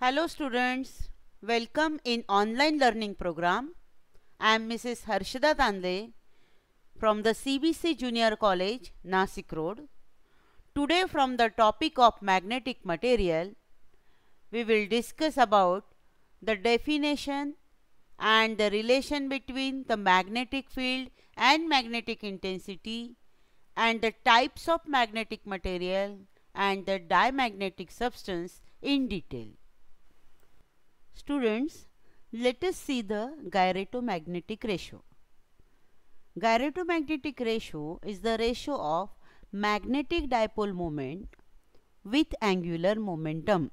Hello students, welcome in online learning program. I am Mrs. Harshada Tanle from the CBC Junior College, Nasik Road. Today from the topic of magnetic material, we will discuss about the definition and the relation between the magnetic field and magnetic intensity and the types of magnetic material and the diamagnetic substance in detail. Students, let us see the gyrotomagnetic ratio. Gyrotomagnetic ratio is the ratio of magnetic dipole moment with angular momentum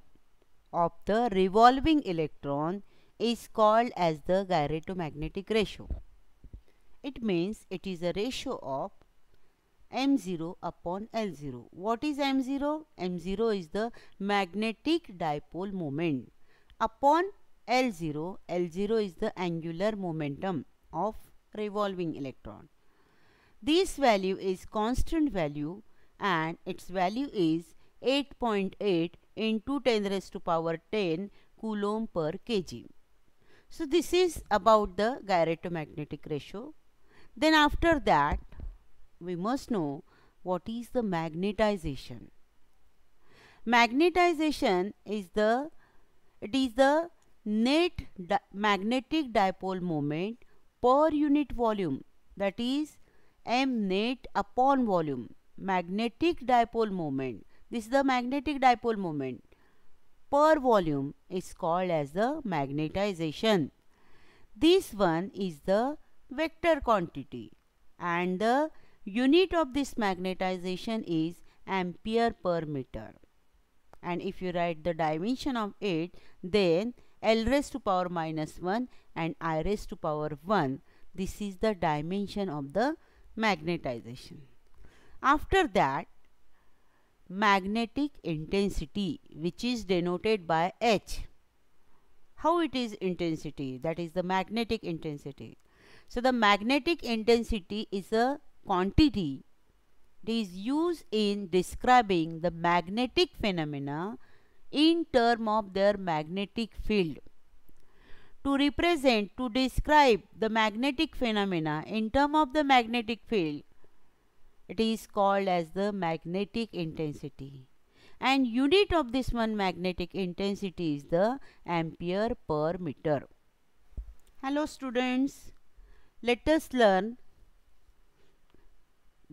of the revolving electron is called as the gyrotomagnetic ratio. It means it is a ratio of m0 upon l0. What is m0? m0 is the magnetic dipole moment upon L0, L0 is the angular momentum of revolving electron. This value is constant value and its value is 8.8 .8 into 10 raised to power 10 coulomb per kg. So this is about the gyromagnetic ratio. Then after that we must know what is the magnetization. Magnetization is the it is the net di magnetic dipole moment per unit volume that is m net upon volume magnetic dipole moment this is the magnetic dipole moment per volume is called as the magnetization this one is the vector quantity and the unit of this magnetization is ampere per meter and if you write the dimension of it then L raised to power minus 1 and I raised to power 1 this is the dimension of the magnetization after that magnetic intensity which is denoted by H how it is intensity that is the magnetic intensity so the magnetic intensity is a quantity it is used in describing the magnetic phenomena in term of their magnetic field. To represent, to describe the magnetic phenomena in term of the magnetic field, it is called as the magnetic intensity. And unit of this one magnetic intensity is the ampere per meter. Hello students, let us learn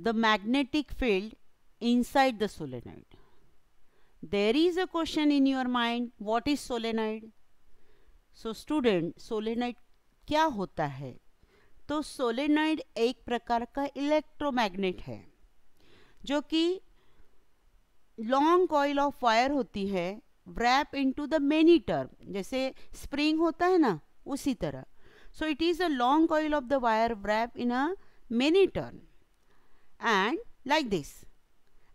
the magnetic field inside the solenoid there is a question in your mind what is solenoid so student solenoid क्या होता है तो solenoid एक प्रकार का electro magnet है जो कि लॉन्ग कॉइल ऑफ वायर होती है wrap to the many term जैसे स्प्रिंग होता है ना उसी तरह so it is a long coil of the wire wrap in a many term and like this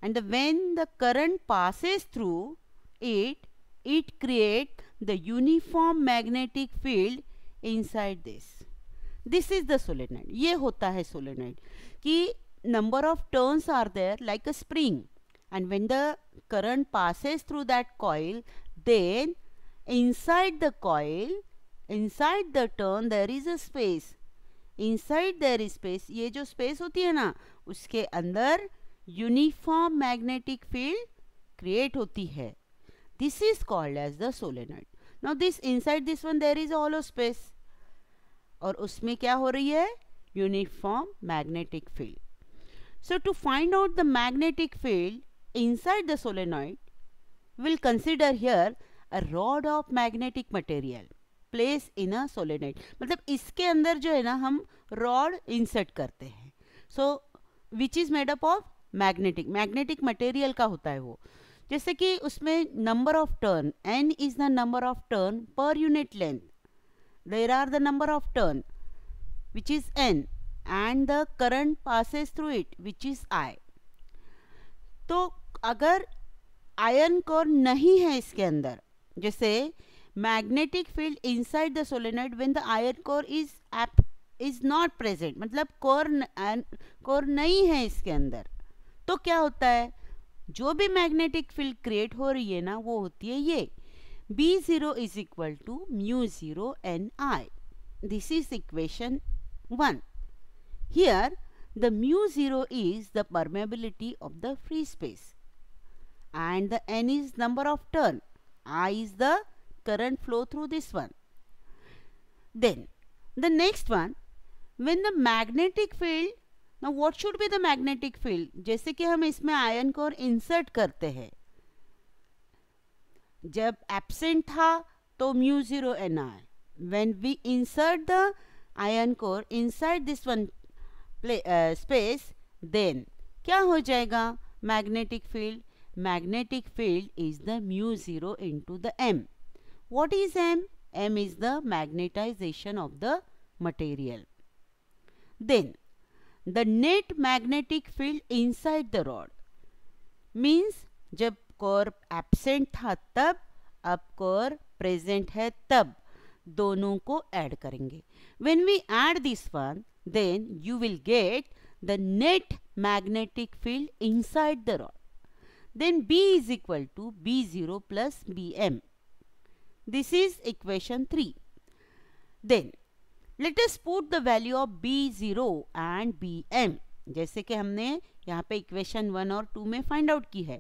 and the, when the current passes through it it creates the uniform magnetic field inside this this is the solenoid ये होता है solenoid कि number of turns are there like a spring and when the current passes through that coil then inside the coil inside the turn there is a space inside there is space ये जो space होती है ना उसके अंदर uniform magnetic field create होती है this is called as the solenoid now this inside this one there is all space और उसमें क्या हो रही है uniform magnetic field so to find out the magnetic field inside the solenoid will consider here a rod of magnetic material place in a solenoid मतलब इसके अंदर जो है ना हम रॉड इंसर्ट करते हैं so so, which is up of magnetic magnetic material का होता है वो जैसे कि उसमें number of turn N is the number of turn per unit length there are the number of turn which is N and the current passes through it which is I तो अगर iron core नहीं है इसके अंदर जैसे magnetic field inside the solenoid when the iron core is app is not present मतलब core core नहीं है इसके अंदर तो क्या होता है जो भी मैग्नेटिक फील्ड क्रिएट हो रही है ना वो होती है ये B zero is equal to mu zero N I this is equation one here the mu zero is the permeability of the free space and the N is number of turn I is the current flow through this one then the next one when the magnetic field now what should be the magnetic field जैसे कि हम इसमें ion को insert करते हैं जब absent था तो mu zero N R when we insert the iron core inside this one space then क्या हो जाएगा magnetic field magnetic field is the mu zero into the M what is M M is the magnetization of the material Then the net magnetic field inside the rod means जब core absent था तब अब core present है तब दोनों को add करेंगे when we add this one then you will get the net magnetic field inside the rod then B is equal to B0 plus Bm this is equation 3 then let's put the value of B zero and B M जैसे कि हमने यहाँ पे equation one और two में find out की है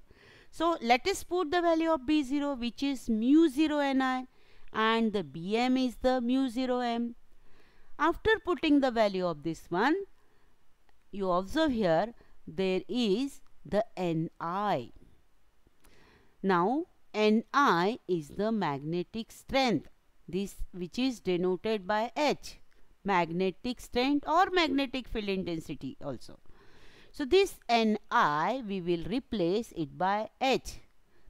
so let's put the value of B zero which is mu zero N I and the B M is the mu zero M after putting the value of this one you observe here there is the N I now N I is the magnetic strength this which is denoted by H magnetic strength or magnetic field intensity also. So this Ni we will replace it by H.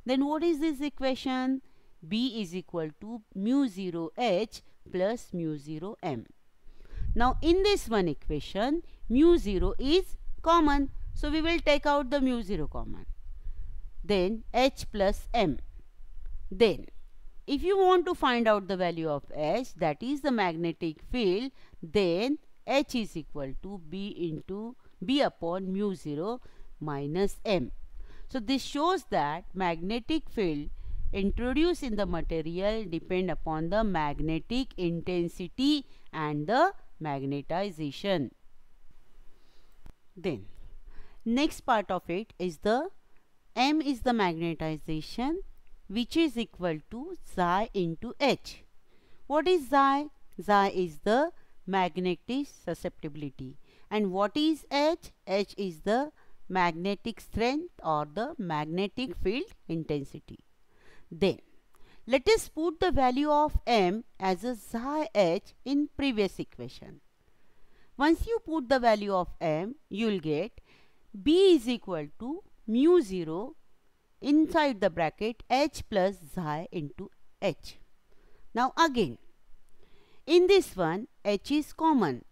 Then what is this equation? B is equal to mu 0 H plus mu 0 M. Now in this one equation mu 0 is common. So we will take out the mu 0 common. Then H plus M. Then if you want to find out the value of H that is the magnetic field then H is equal to B into B upon mu 0 minus M. So this shows that magnetic field introduced in the material depend upon the magnetic intensity and the magnetization. Then next part of it is the M is the magnetization which is equal to xi into H. What is xi? Xi is the magnetic susceptibility. And what is H? H is the magnetic strength or the magnetic field intensity. Then, let us put the value of M as a psi H in previous equation. Once you put the value of M, you will get B is equal to mu 0 inside the bracket h plus xi into h. Now again, in this one h is common.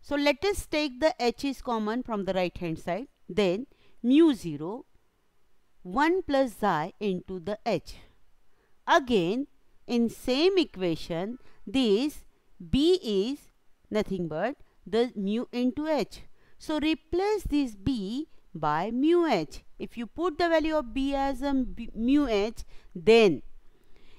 So let us take the h is common from the right hand side. Then mu 0 1 plus xi into the h. Again in same equation this b is nothing but the mu into h. So replace this b by mu h. If you put the value of b as a mu h, then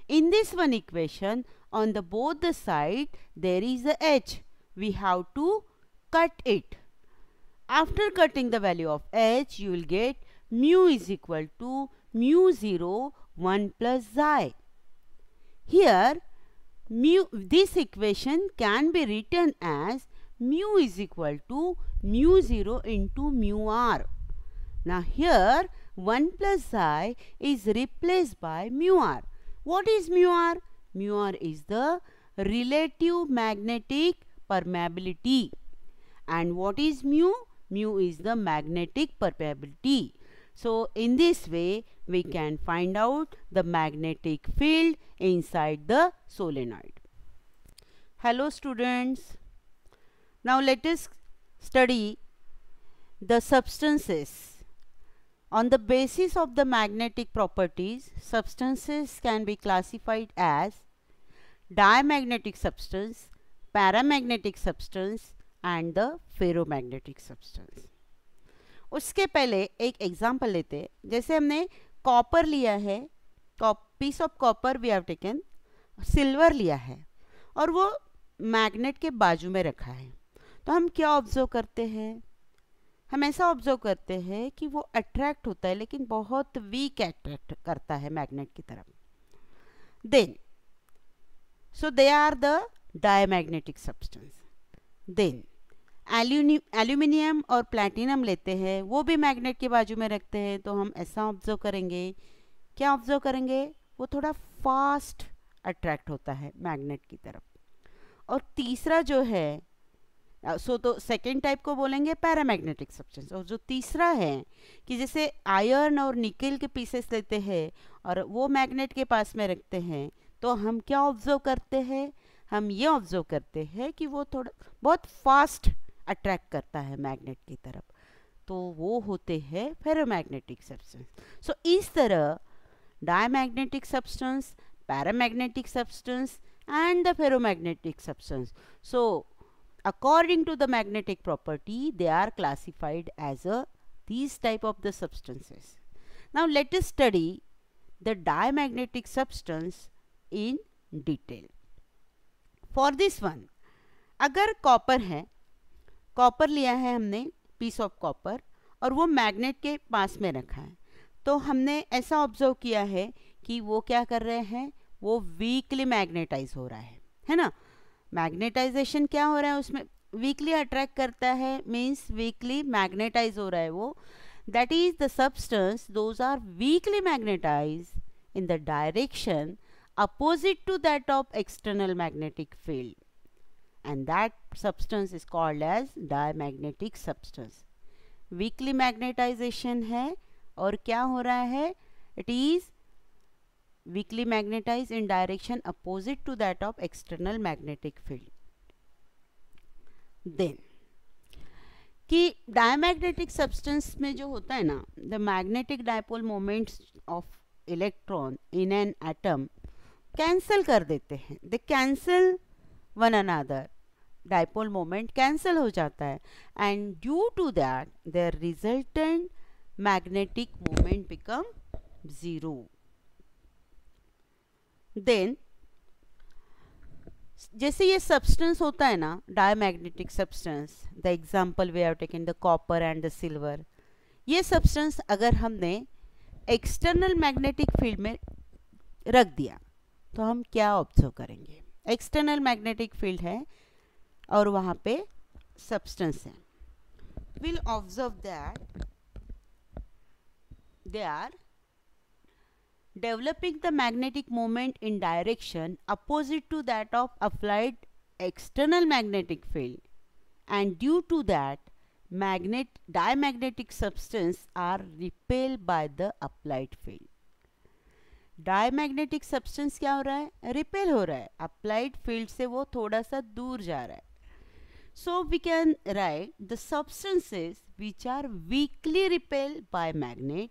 in this one equation, on the both the side, there is a h. We have to cut it. After cutting the value of h, you will get mu is equal to mu 0 1 plus xi. Here, mu this equation can be written as mu is equal to mu 0 into mu r. Now here 1 plus i is replaced by mu r. What is mu r? Mu r is the relative magnetic permeability. And what is mu? Mu is the magnetic permeability. So in this way we can find out the magnetic field inside the solenoid. Hello students. Now let us study the substances On the basis of the magnetic properties, substances can be classified as diamagnetic substance, paramagnetic substance and the ferromagnetic substance. उसके पहले एक example लेते हैं जैसे हमने copper लिया है piece of copper we have taken silver लिया है और वो मैग्नेट के बाजू में रखा है तो हम क्या ऑब्जर्व करते हैं हम ऐसा ऑब्जर्व करते हैं कि वो अट्रैक्ट होता है लेकिन बहुत वीक अट्रैक्ट करता है मैग्नेट की तरफ then so they are the diamagnetic substance then aluminium और प्लैटिनम लेते हैं वो भी मैग्नेट के बाजू में रखते हैं तो हम ऐसा ऑब्जर्व करेंगे क्या ऑब्जर्व करेंगे वो थोड़ा फास्ट अट्रैक्ट होता है मैग्नेट की तरफ और तीसरा जो है सो तो सेकेंड टाइप को बोलेंगे पैरामैग्नेटिक सब्सटेंस और जो तीसरा है कि जैसे आयरन और निकेल के पीसेस लेते हैं और वो मैग्नेट के पास में रखते हैं तो हम क्या ऑब्जर्व करते हैं हम ये ऑब्जर्व करते हैं कि वो थोड़ा बहुत फास्ट अट्रैक्ट करता है मैग्नेट की तरफ तो वो होते हैं फेरोमैग्नेटिक सब्सटेंस सो इस तरह diamagnetic substance paramagnetic substance and the ferromagnetic substance so according to the magnetic property they are classified as a these type of the substances now let us study the diamagnetic substance in detail for this one agar copper hai copper liya hai humne piece of copper aur wo magnet ke paas mein rakha hai to humne aisa observe kiya hai ki wo kya kar rahe hain wo weakly magnetize ho raha hai hai na magnetization क्या हो रहा है उसमें weekly attract करता है means weakly magnetise हो रहा है वो that is the substance those are weakly magnetize in the direction opposite to that of external magnetic field and that substance is called as magnetic substance weakly magnetization है और क्या हो रहा है it is weakly magnetized in direction opposite to that of external magnetic field. Then कि diamagnetic substance में जो होता है ना the magnetic dipole moments of electron in an atom cancel कर देते हैं they cancel one another dipole moment cancel हो जाता है and due to that there resultant magnetic moment become zero then जैसे ये सब्सटेंस होता है ना diamagnetic substance the example we have taken the copper and the silver ये substance अगर हमने एक्सटर्नल मैग्नेटिक फील्ड में रख दिया तो हम क्या ऑब्जर्व करेंगे एक्सटर्नल मैग्नेटिक फील्ड है और वहाँ पे सब्सटेंस है will observe that they are developing the magnetic moment in direction opposite to that of applied external magnetic field and due to that magnet diamagnetic substance are repelled by the applied field Diamagnetic substance क्या हो रहा है repel हो रहा है applied field से वो थोड़ा सा दूर so we can write the substances which are weakly repelled by magnet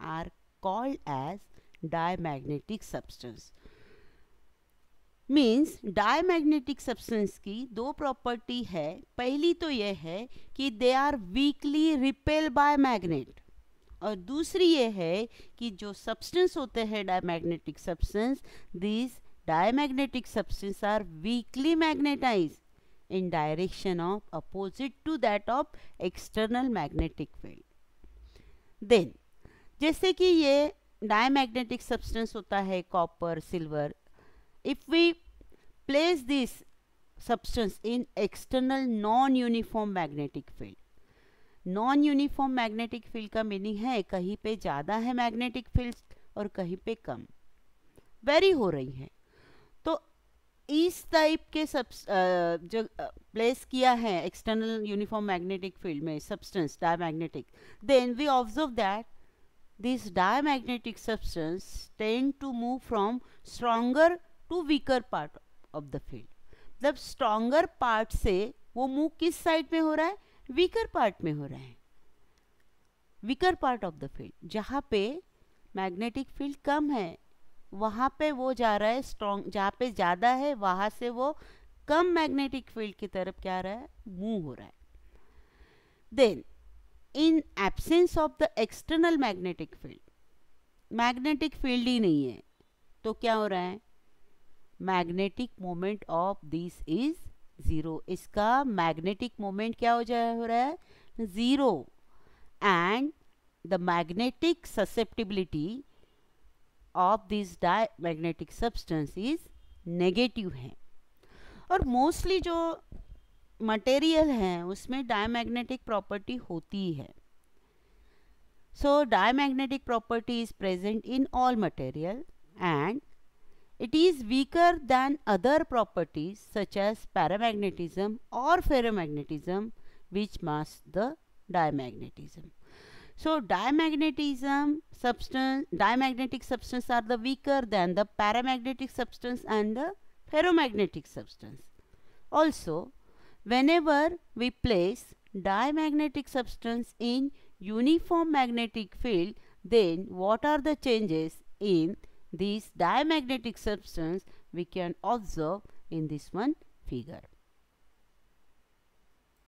are called as diamagnetic substance means diamagnetic substance की दो प्रॉपर्टी है पहली तो यह है कि they are weakly repel by magnet और दूसरी ये है कि जो सब्सटेंस होते हैं diamagnetic substance these diamagnetic substance are weakly magnetize in direction of opposite to that of external magnetic field then जैसे कि ये डायमैग्नेटिक सब्सटेंस होता है copper silver if we place this substance in external non uniform magnetic field non uniform magnetic field का meaning है कहीं पे ज़्यादा है मैग्नेटिक फील्ड और कहीं पे कम वेरी हो रही है तो इस टाइप के सब जो प्लेस किया है एक्सटर्नल यूनिफॉर्म मैग्नेटिक फील्ड में substance diamagnetic then we observe that this diamagnetic substance tend to move from stronger to weaker part of the field मतलब stronger पार्ट से वो मूव किस साइड में हो रहा है वीकर पार्ट में हो रहा है weaker part of the field जहाँ पे मैग्नेटिक फील्ड कम है वहाँ पे वो जा रहा है स्ट्रॉन्ग जहाँ पे ज़्यादा है वहाँ से वो कम मैग्नेटिक फील्ड की तरफ क्या रहा है मूव हो रहा है then in absence of the external magnetic field magnetic field ही नहीं है तो क्या हो रहा है magnetic moment of this is zero इसका मैग्नेटिक मोमेंट क्या हो जाए हो रहा है zero and the magnetic susceptibility of this diamagnetic substance is negative है और मोस्टली जो मटेरियल है उसमें डायमैग्नेटिक प्रॉपर्टी होती है so diamagnetic property is present in all material and it is weaker than other properties such as paramagnetism और ferromagnetism which mass the diamagnetism so diamagnetism substance diamagnetic substance are the weaker than the paramagnetic substance and the ferromagnetic substance also Whenever we place diamagnetic substance in uniform magnetic field, then what are the changes in this diamagnetic substance we can observe in this one figure.